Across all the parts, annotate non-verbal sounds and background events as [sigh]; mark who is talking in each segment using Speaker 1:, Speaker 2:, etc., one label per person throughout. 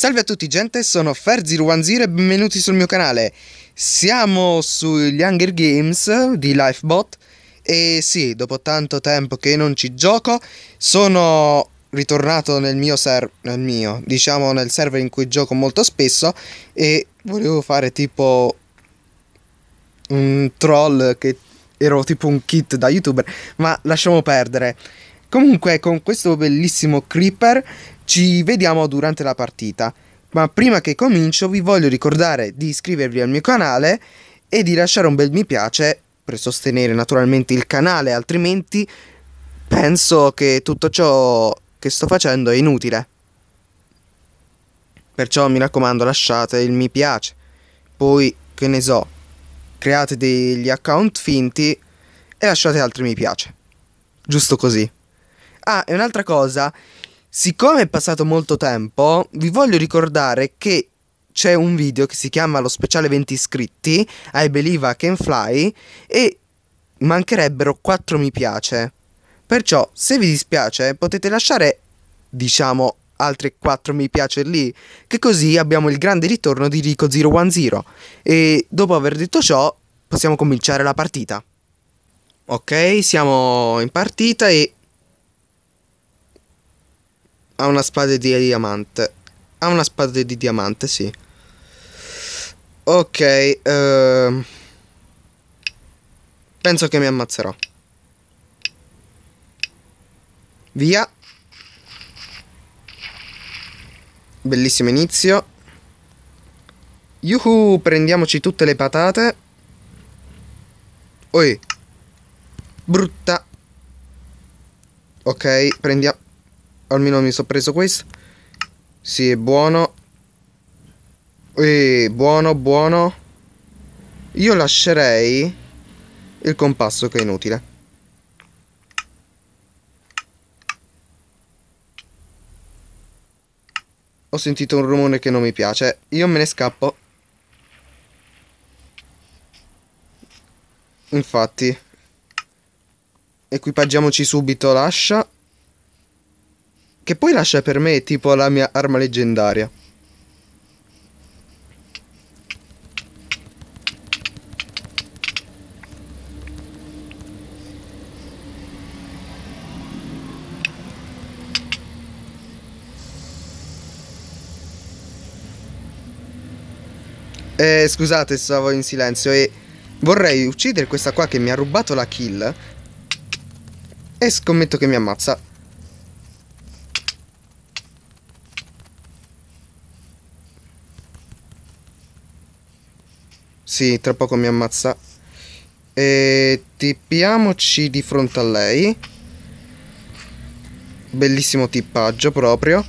Speaker 1: salve a tutti gente, sono Ferzi010 e benvenuti sul mio canale. Siamo sugli Hunger Games di Lifebot e sì, dopo tanto tempo che non ci gioco, sono ritornato nel mio server, nel mio, diciamo nel server in cui gioco molto spesso e volevo fare tipo un troll che ero tipo un kit da youtuber, ma lasciamo perdere. Comunque con questo bellissimo creeper ci vediamo durante la partita, ma prima che comincio vi voglio ricordare di iscrivervi al mio canale e di lasciare un bel mi piace per sostenere naturalmente il canale, altrimenti penso che tutto ciò che sto facendo è inutile. Perciò mi raccomando lasciate il mi piace, poi che ne so, create degli account finti e lasciate altri mi piace. Giusto così. Ah, e un'altra cosa, Siccome è passato molto tempo, vi voglio ricordare che c'è un video che si chiama Lo speciale 20 iscritti, I Believe I Can Fly, e mancherebbero 4 mi piace. Perciò, se vi dispiace, potete lasciare, diciamo, altri 4 mi piace lì, che così abbiamo il grande ritorno di Rico010. E dopo aver detto ciò, possiamo cominciare la partita. Ok, siamo in partita e ha una spada di diamante. Ha una spada di diamante, sì. Ok. Uh... Penso che mi ammazzerò. Via. Bellissimo inizio. Yuhu, prendiamoci tutte le patate. Oi. Brutta. Ok, prendiamo almeno mi sono preso questo sì è buono e buono buono io lascerei il compasso che è inutile ho sentito un rumore che non mi piace io me ne scappo infatti equipaggiamoci subito l'ascia che poi lascia per me tipo la mia arma leggendaria. Eh, scusate, stavo in silenzio e vorrei uccidere questa qua che mi ha rubato la kill. E scommetto che mi ammazza. Sì, tra poco mi ammazza. E tippiamoci di fronte a lei. Bellissimo tippaggio proprio.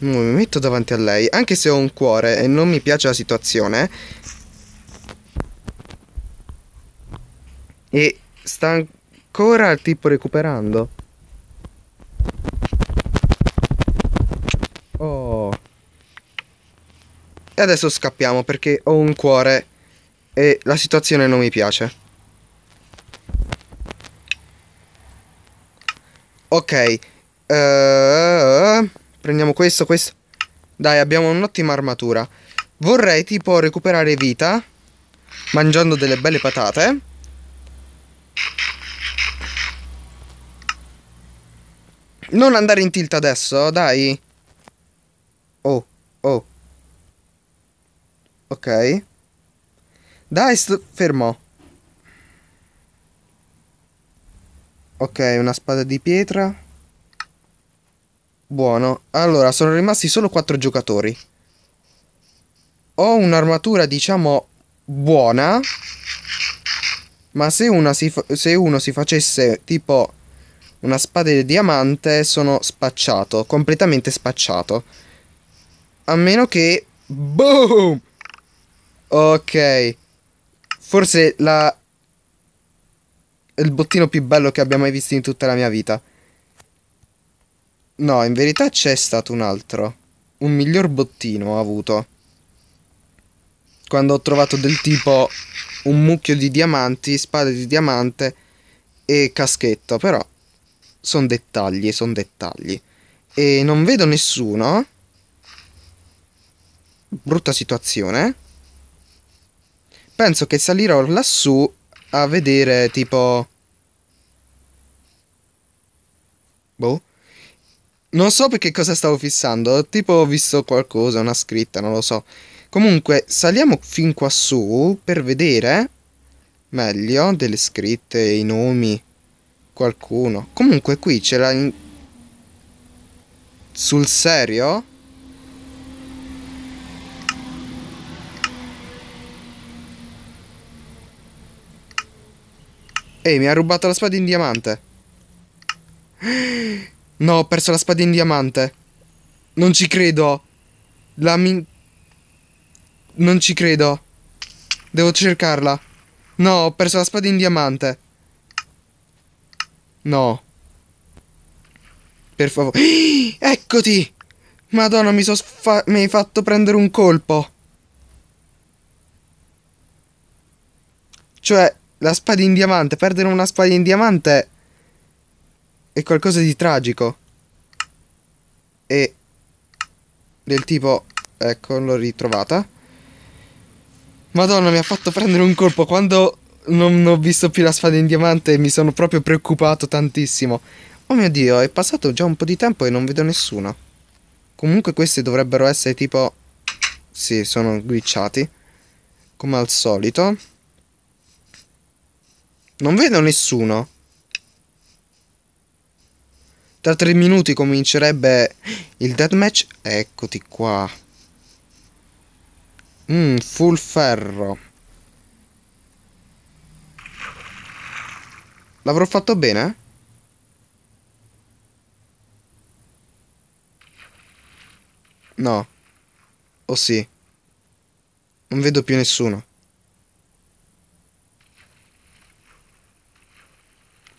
Speaker 1: Mi metto davanti a lei, anche se ho un cuore e non mi piace la situazione. E sta ancora il tipo recuperando. E adesso scappiamo perché ho un cuore e la situazione non mi piace. Ok. Uh, prendiamo questo, questo. Dai, abbiamo un'ottima armatura. Vorrei tipo recuperare vita mangiando delle belle patate. Non andare in tilt adesso, dai. Oh, oh. Ok. Dai, sto... fermo. Ok, una spada di pietra. Buono. Allora, sono rimasti solo quattro giocatori. Ho un'armatura, diciamo, buona. Ma se, se, uno si facesse tipo una spada di diamante, sono spacciato. Completamente spacciato. A meno che... Boom! Ok. Forse la... Il bottino più bello che abbia mai visto in tutta la mia vita. No, in verità c'è stato un altro. Un miglior bottino ho avuto. Quando ho trovato del tipo un mucchio di diamanti, spade di diamante e caschetto. Però sono dettagli, sono dettagli. E non vedo nessuno. Brutta situazione. Eh penso che salirò lassù a vedere tipo... Boh. Non so perché cosa stavo fissando, tipo ho visto qualcosa, una scritta, non lo so. Comunque, saliamo fin quassù per vedere meglio delle scritte, i nomi, qualcuno. Comunque qui c'è la... In... Sul serio? Ehi, mi ha rubato la spada in diamante. No, ho perso la spada in diamante. Non ci credo. La min... Non ci credo. Devo cercarla. No, ho perso la spada in diamante. No. Per favore. [gasps] Eccoti! Madonna, mi, so fa mi hai fatto prendere un colpo. Cioè, la spada in diamante, perdere una spada in diamante è qualcosa di tragico. E del tipo, ecco, l'ho ritrovata. Madonna, mi ha fatto prendere un colpo quando non, ho visto più la spada in diamante e mi sono proprio preoccupato tantissimo. Oh mio dio, è passato già un po' di tempo e non vedo nessuno. Comunque questi dovrebbero essere tipo... Sì, sono glitchati. Come al solito. Non vedo nessuno. Tra tre minuti comincerebbe il deathmatch. Eccoti qua. Mmm, full ferro. L'avrò fatto bene? No. O oh, sì. Non vedo più nessuno.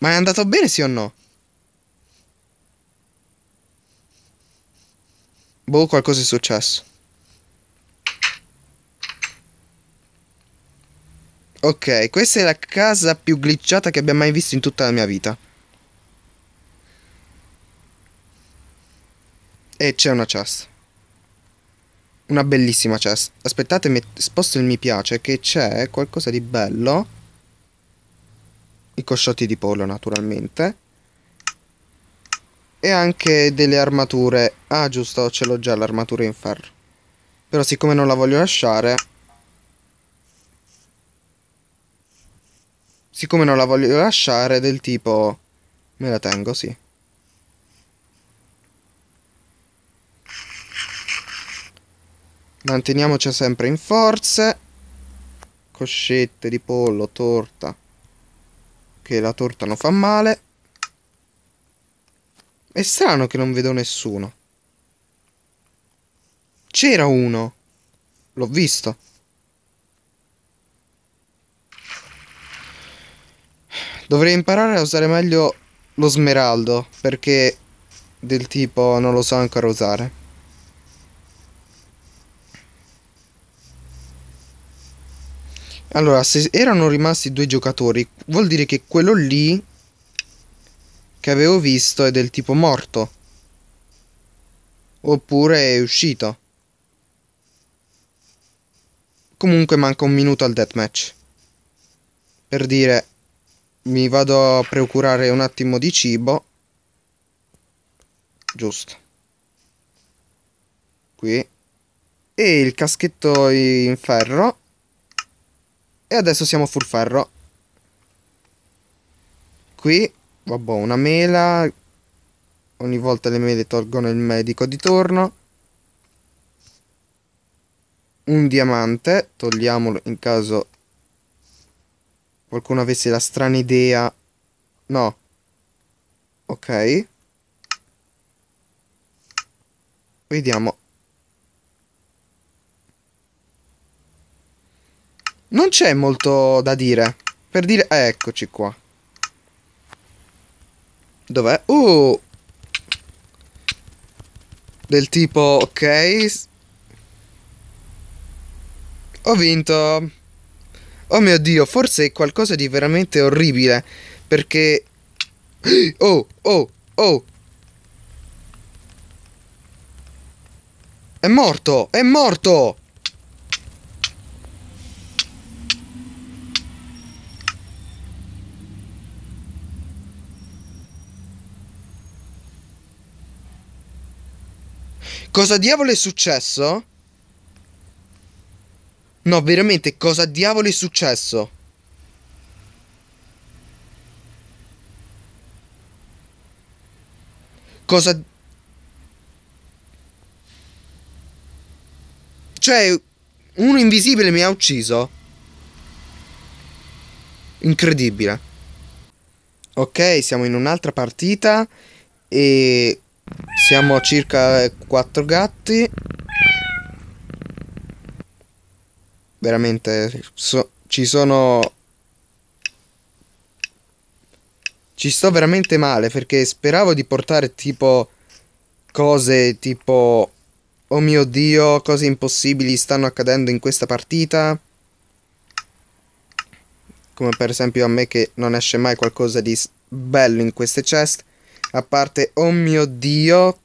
Speaker 1: Ma è andato bene sì o no? Boh, qualcosa è successo. Ok, questa è la casa più glitchata che abbia mai visto in tutta la mia vita. E c'è una chest. Una bellissima chest. Aspettate, sposto il mi piace che c'è qualcosa di bello i cosciotti di pollo naturalmente e anche delle armature ah giusto ce l'ho già l'armatura in ferro però siccome non la voglio lasciare siccome non la voglio lasciare del tipo me la tengo sì manteniamoci sempre in forze coscette di pollo torta che la torta non fa male. È strano che non vedo nessuno. C'era uno. L'ho visto. Dovrei imparare a usare meglio lo smeraldo perché del tipo non lo so ancora usare. Allora, se erano rimasti due giocatori, vuol dire che quello lì che avevo visto è del tipo morto. Oppure è uscito. Comunque manca un minuto al deathmatch. Per dire, mi vado a procurare un attimo di cibo. Giusto. Qui. E il caschetto in ferro. E adesso siamo a Furferro. Qui, vabbè, una mela. Ogni volta le mele tolgono il medico di torno. Un diamante, togliamolo in caso qualcuno avesse la strana idea. No. Ok. Vediamo. Non c'è molto da dire. Per dire... Eh, eccoci qua. Dov'è? Uh! Del tipo, ok... Ho vinto. Oh mio Dio, forse è qualcosa di veramente orribile. Perché... [gasps] Oh, oh, oh! È morto, è morto! Cosa diavolo è successo? No, veramente, cosa diavolo è successo? Cosa... Cioè, uno invisibile mi ha ucciso? Incredibile. Ok, siamo in un'altra partita e siamo a circa 4 gatti. Veramente so, ci sono Ci sto veramente male perché speravo di portare tipo cose tipo oh mio dio, cose impossibili stanno accadendo in questa partita. Come per esempio a me che non esce mai qualcosa di bello in queste chest a parte oh mio dio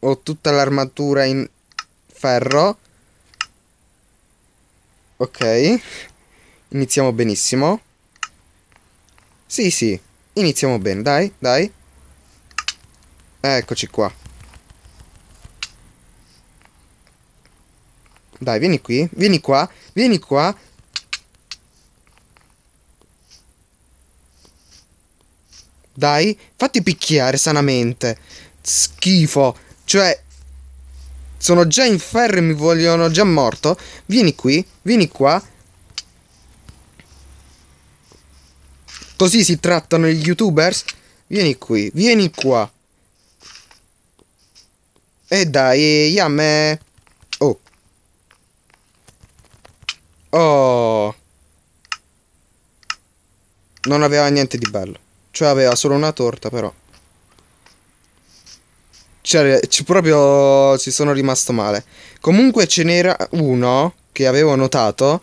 Speaker 1: ho tutta l'armatura in ferro ok iniziamo benissimo sì sì iniziamo bene dai dai eccoci qua dai vieni qui vieni qua vieni qua Dai, fatti picchiare sanamente. Schifo. Cioè, sono già in ferro e mi vogliono già morto. Vieni qui, vieni qua. Così si trattano gli youtubers? Vieni qui, vieni qua. E dai, Yame. Eh. Oh. Oh. Non aveva niente di bello. Cioè aveva solo una torta però. Cioè, proprio ci sono rimasto male. Comunque ce n'era uno che avevo notato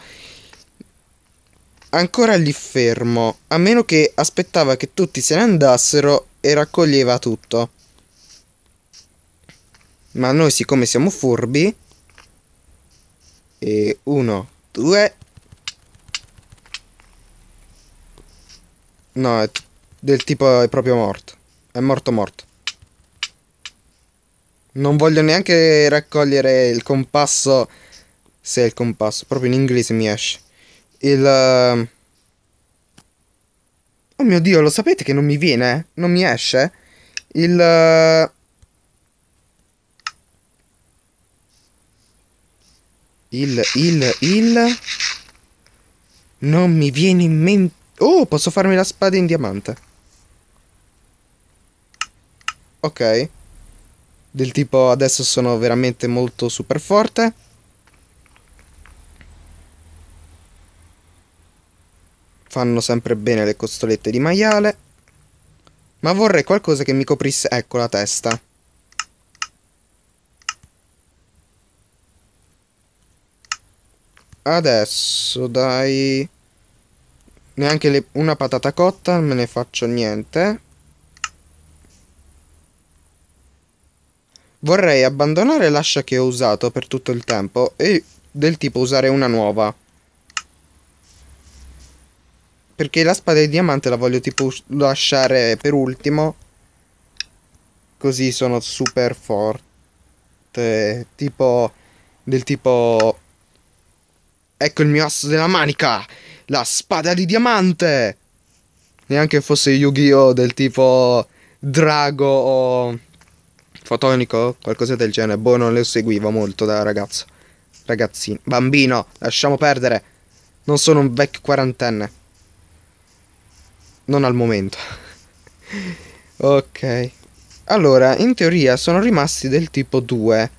Speaker 1: ancora lì fermo, a meno che aspettava che tutti se ne andassero e raccoglieva tutto. Ma noi siccome siamo furbi e uno, due No, è tutto del tipo è proprio morto. È morto morto. Non voglio neanche raccogliere il compasso. Se è il compasso, proprio in inglese mi esce. Il... Eh, oh mio dio, lo sapete che non mi viene? Eh? Non mi esce? Il... Eh, il, il, il... Non mi viene in mente... Oh, posso farmi la spada in diamante. Ok. Del tipo adesso sono veramente molto super forte. Fanno sempre bene le costolette di maiale. Ma vorrei qualcosa che mi coprisse... Ecco la testa. Adesso, dai... Neanche le... una patata cotta, non me ne faccio niente. Vorrei abbandonare l'ascia che ho usato per tutto il tempo e del tipo usare una nuova. Perché la spada di diamante la voglio tipo lasciare per ultimo. Così sono super forte. Tipo... Del tipo... Ecco il mio asso della manica! La spada di diamante! Neanche fosse Yu-Gi-Oh! del tipo... Drago o fotonico, qualcosa del genere. Boh, non le seguivo molto da ragazzo. Ragazzino, bambino, lasciamo perdere. Non sono un vecchio quarantenne. Non al momento. [laughs] ok. Allora, in teoria sono rimasti del tipo 2.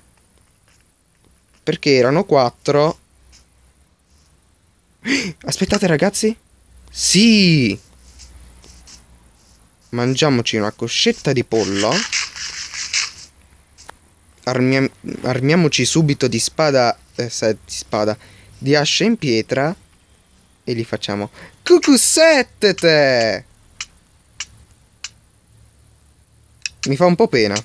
Speaker 1: Perché erano 4. [gasps] Aspettate ragazzi. Sì. Mangiamoci una coscetta di pollo armiam- armiamoci subito di spada, eh, di spada, di ascia in pietra e li facciamo cucussette te! Mi fa un po' pena.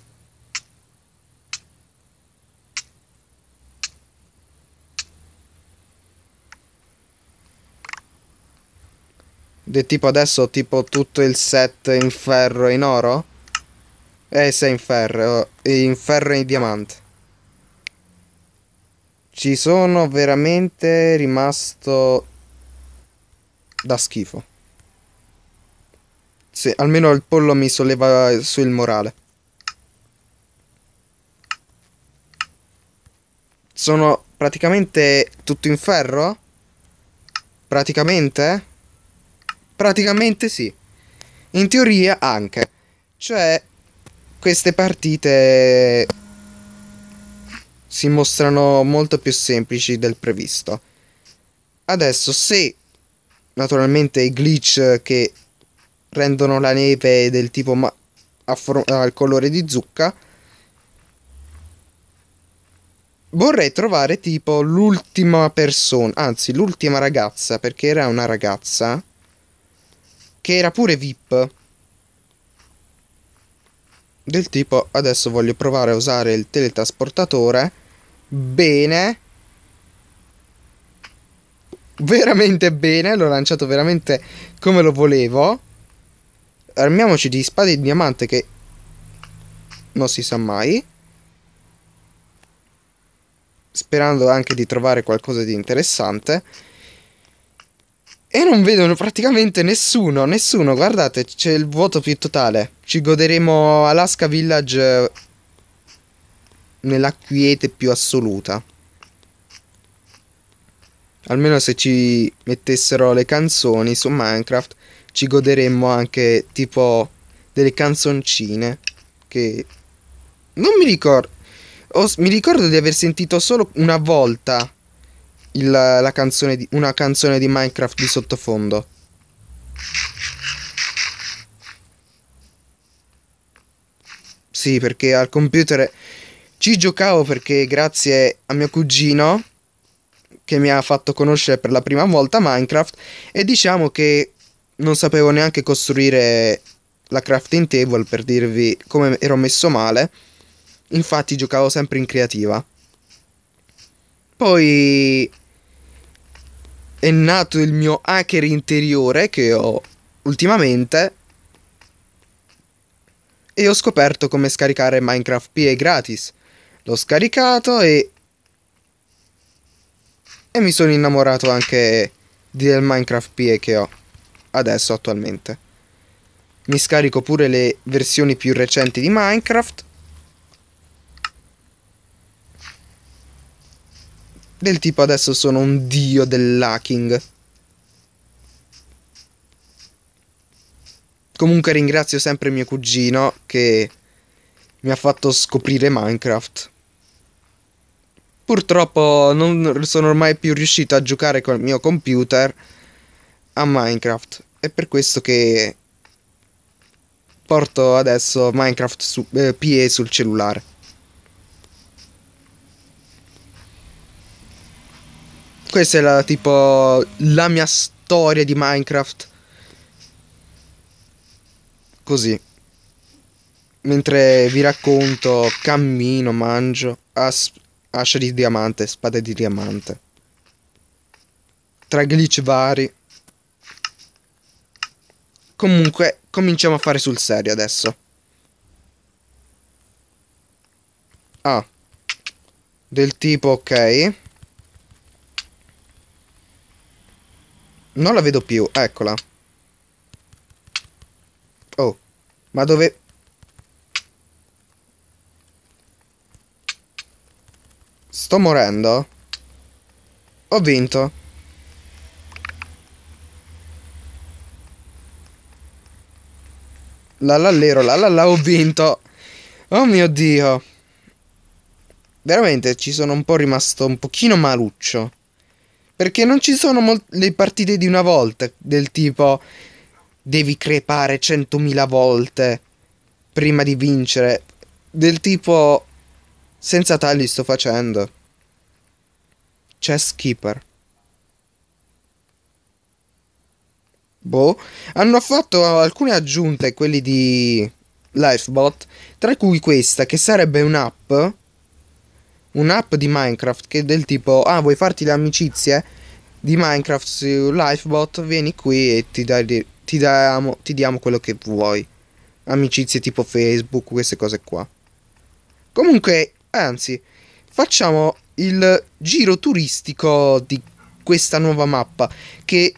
Speaker 1: De tipo adesso tipo tutto il set in ferro e in oro? Eh, sei in ferro. Eh, in ferro e in diamante. Ci sono veramente rimasto da schifo. Sì, almeno il pollo mi solleva sul morale. Sono praticamente tutto in ferro? Praticamente? Praticamente sì. In teoria anche. Cioè, queste partite si mostrano molto più semplici del previsto. Adesso, se naturalmente i glitch che rendono la neve del tipo ma- al colore di zucca, vorrei trovare tipo l'ultima persona, anzi l'ultima ragazza, perché era una ragazza che era pure VIP del tipo adesso voglio provare a usare il teletrasportatore bene veramente bene l'ho lanciato veramente come lo volevo armiamoci di spade di diamante che non si sa mai sperando anche di trovare qualcosa di interessante e non vedono praticamente nessuno, nessuno. Guardate, c'è il vuoto più totale. Ci goderemo Alaska Village eh, nella quiete più assoluta. Almeno se ci mettessero le canzoni su Minecraft, ci goderemmo anche tipo delle canzoncine che non mi ricordo. mi ricordo di aver sentito solo una volta il, la canzone di, una canzone di Minecraft di sottofondo. Sì, perché al computer ci giocavo perché grazie a mio cugino che mi ha fatto conoscere per la prima volta Minecraft e diciamo che non sapevo neanche costruire la crafting table per dirvi come ero messo male. Infatti giocavo sempre in creativa. Poi è nato il mio hacker interiore che ho ultimamente e ho scoperto come scaricare Minecraft PA gratis. L'ho scaricato e e mi sono innamorato anche del Minecraft PA che ho adesso attualmente. Mi scarico pure le versioni più recenti di Minecraft Del tipo adesso sono un dio del hacking. Comunque ringrazio sempre mio cugino che mi ha fatto scoprire Minecraft. Purtroppo non sono ormai più riuscito a giocare col mio computer a Minecraft. È per questo che porto adesso Minecraft su eh, PE sul cellulare. questa è la tipo la mia storia di Minecraft. Così. Mentre vi racconto, cammino, mangio, as- ascia di diamante, spade di diamante. Tra glitch vari. Comunque, cominciamo a fare sul serio adesso. Ah. Del tipo, ok. Non la vedo più, eccola. Oh, ma dove... Sto morendo? Ho vinto. La lallero, la la la, ho vinto. Oh mio Dio. Veramente ci sono un po' rimasto un pochino maluccio. Perché non ci sono mol- le partite di una volta del tipo devi crepare 100.000 volte prima di vincere. Del tipo senza tagli sto facendo. C'è Skipper. Boh. Hanno fatto alcune aggiunte quelli di Lifebot, tra cui questa che sarebbe un'app un'app di Minecraft che è del tipo ah vuoi farti le amicizie di Minecraft su Lifebot vieni qui e ti, dai, ti, diamo, ti diamo quello che vuoi amicizie tipo Facebook queste cose qua comunque anzi facciamo il giro turistico di questa nuova mappa che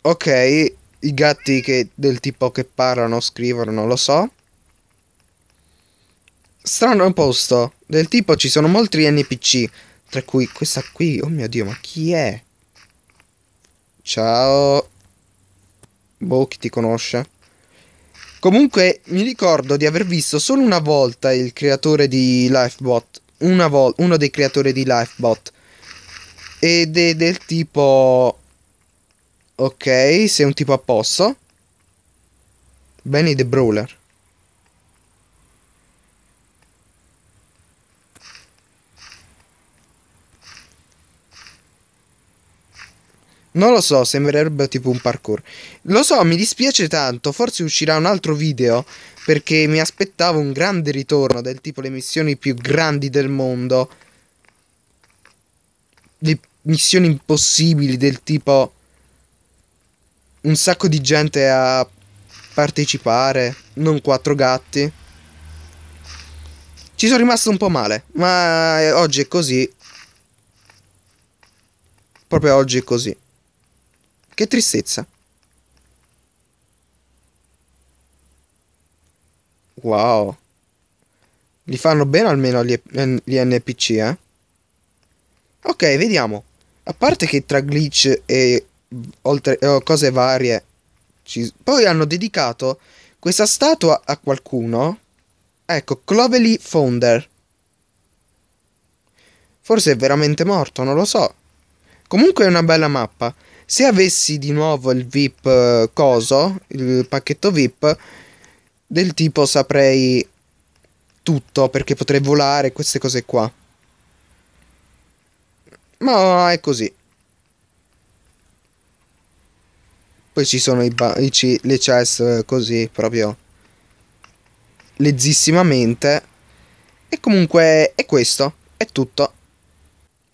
Speaker 1: ok i gatti che, del tipo che parlano, scrivono, non lo so. Strano posto, del tipo ci sono molti NPC, tra cui questa qui, oh mio dio, ma chi è? Ciao. Boh, chi ti conosce? Comunque, mi ricordo di aver visto solo una volta il creatore di Lifebot, una vol- uno dei creatori di Lifebot, ed è del tipo Ok, sei un tipo a posto. Benny the Brawler. Non lo so, sembrerebbe tipo un parkour. Lo so, mi dispiace tanto, forse uscirà un altro video perché mi aspettavo un grande ritorno del tipo le missioni più grandi del mondo. Le missioni impossibili del tipo un sacco di gente a partecipare, non quattro gatti. Ci sono rimasto un po' male, ma eh, oggi è così. Proprio oggi è così. Che tristezza. Wow. Li fanno bene almeno gli, gli NPC, eh? Ok, vediamo. A parte che tra glitch e oltre, oh, cose varie. Ci... Poi hanno dedicato questa statua a qualcuno. Ecco, Clovely Founder. Forse è veramente morto, non lo so. Comunque è una bella mappa. Se avessi di nuovo il VIP eh, coso, il pacchetto VIP, del tipo saprei tutto perché potrei volare, queste cose qua. Ma è così. Poi ci sono i, i C le chest eh, così proprio lezzissimamente. E comunque è questo, è tutto.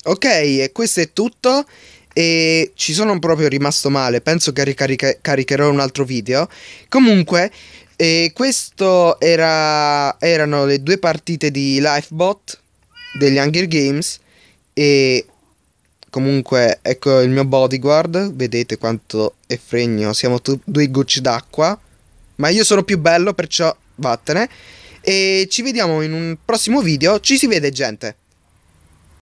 Speaker 1: Ok, e questo è tutto. E ci sono proprio rimasto male, penso che caricherò un altro video. Comunque, eh, questo era, erano le due partite di Lifebot degli Hunger Games. E Comunque, ecco il mio bodyguard. Vedete quanto è fregno. Siamo tu- due gocce d'acqua. Ma io sono più bello, perciò vattene. E ci vediamo in un prossimo video. Ci si vede, gente.